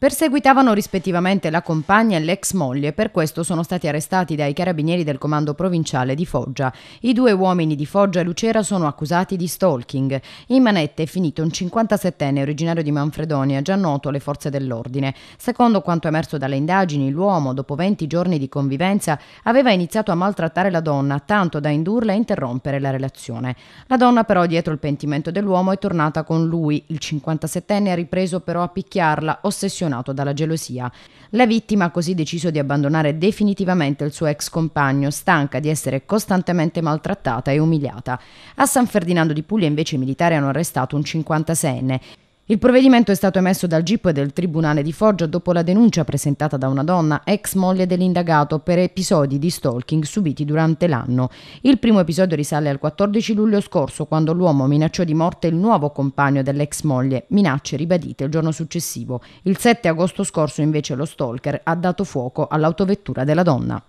Perseguitavano rispettivamente la compagna e l'ex moglie, per questo sono stati arrestati dai carabinieri del comando provinciale di Foggia. I due uomini di Foggia e Lucera sono accusati di stalking. In manette è finito un 57enne originario di Manfredonia, già noto alle forze dell'ordine. Secondo quanto emerso dalle indagini, l'uomo, dopo 20 giorni di convivenza, aveva iniziato a maltrattare la donna, tanto da indurla a interrompere la relazione. La donna però, dietro il pentimento dell'uomo, è tornata con lui. Il 57enne ha ripreso però a picchiarla, ossessionata ossessionato dalla gelosia. La vittima ha così deciso di abbandonare definitivamente il suo ex compagno, stanca di essere costantemente maltrattata e umiliata. A San Ferdinando di Puglia invece i militari hanno arrestato un 56enne il provvedimento è stato emesso dal GIP del Tribunale di Foggia dopo la denuncia presentata da una donna, ex moglie dell'indagato, per episodi di stalking subiti durante l'anno. Il primo episodio risale al 14 luglio scorso, quando l'uomo minacciò di morte il nuovo compagno dell'ex moglie, minacce ribadite il giorno successivo. Il 7 agosto scorso invece lo stalker ha dato fuoco all'autovettura della donna.